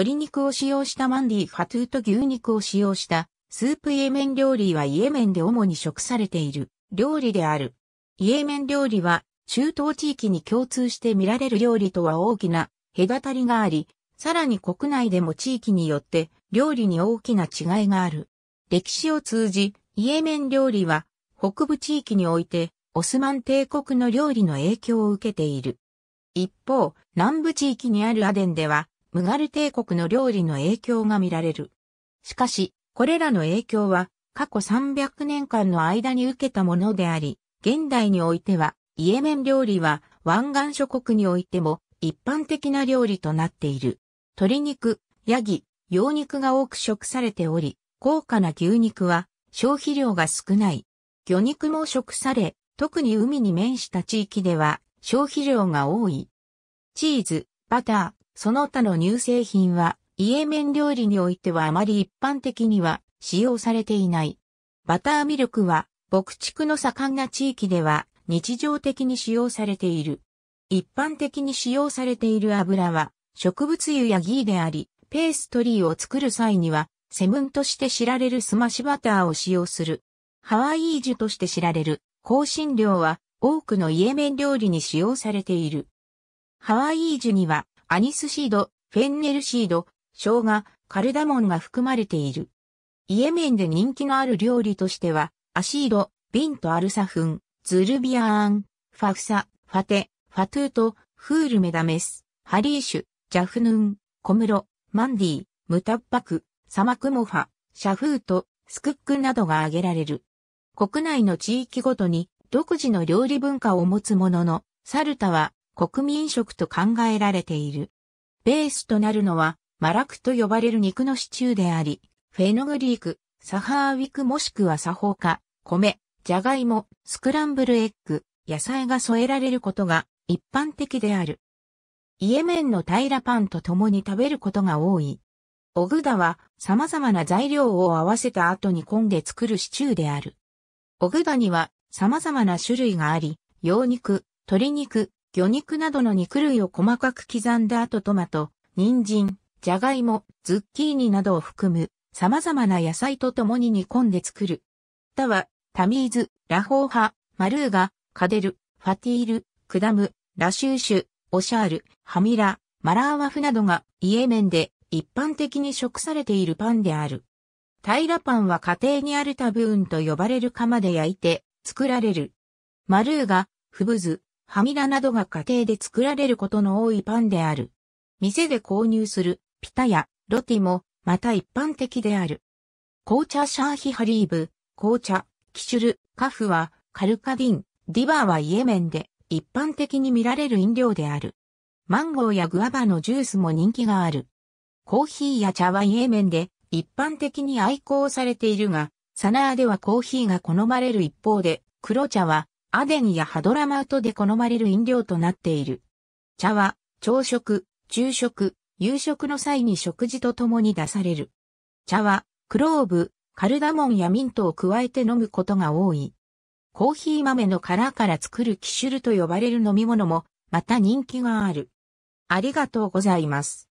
鶏肉を使用したマンディファトゥーと牛肉を使用したスープイエメン料理はイエメンで主に食されている料理である。イエメン料理は中東地域に共通して見られる料理とは大きな隔たりがあり、さらに国内でも地域によって料理に大きな違いがある。歴史を通じ、イエメン料理は北部地域においてオスマン帝国の料理の影響を受けている。一方、南部地域にあるアデンではムガル帝国の料理の影響が見られる。しかし、これらの影響は過去300年間の間に受けたものであり、現代においては、イエメン料理は湾岸諸国においても一般的な料理となっている。鶏肉、ヤギ、羊肉が多く食されており、高価な牛肉は消費量が少ない。魚肉も食され、特に海に面した地域では消費量が多い。チーズ、バター、その他の乳製品は、イエメン料理においてはあまり一般的には使用されていない。バターミルクは、牧畜の盛んな地域では日常的に使用されている。一般的に使用されている油は、植物油やギーであり、ペーストリーを作る際には、セムンとして知られるスマシバターを使用する。ハワイージュとして知られる香辛料は多くのイエメン料理に使用されている。ハワイージュにはアニスシード、フェンネルシード、生姜、カルダモンが含まれている。イエメンで人気のある料理としては、アシード、ビンとアルサフン、ズルビアーン、ファフサ、ファテ、ファトゥート、フールメダメス、ハリーシュ、ジャフヌン、コムロ、マンディ、ムタッパク、サマクモファ、シャフート、スクックなどが挙げられる。国内の地域ごとに独自の料理文化を持つものの、サルタは国民食と考えられている。ベースとなるのは、マラクと呼ばれる肉のシチューであり、フェノグリーク、サハーウィクもしくはサホーカ、米、ジャガイモ、スクランブルエッグ、野菜が添えられることが一般的である。イエメンの平らパンと共に食べることが多い。オグダは様々な材料を合わせた後に混んで作るシチューである。オグダには様々な種類があり、羊肉、鶏肉、魚肉などの肉類を細かく刻んだ後トマト、人参、じゃがいも、ズッキーニなどを含む様々な野菜と共に煮込んで作る。他は、タミーズ、ラホーハ、マルーガ、カデル、ファティール、クダム、ラシューシュ、オシャール、ハミラ、マラーワフなどがイエメンで一般的に食されているパンである。平パンは家庭にあるタブーンと呼ばれる釜で焼いて作られる。マルーガ、フブズ、ハミラなどが家庭で作られることの多いパンである。店で購入するピタやロティもまた一般的である。紅茶シャーヒハリーブ、紅茶、キシュル、カフはカルカディン、ディバーはイエメンで一般的に見られる飲料である。マンゴーやグアバのジュースも人気がある。コーヒーや茶はイエメンで一般的に愛好されているが、サナーではコーヒーが好まれる一方で、黒茶はアデンやハドラマウトで好まれる飲料となっている。茶は、朝食、昼食、夕食の際に食事とともに出される。茶は、クローブ、カルダモンやミントを加えて飲むことが多い。コーヒー豆の殻から作るキシュルと呼ばれる飲み物も、また人気がある。ありがとうございます。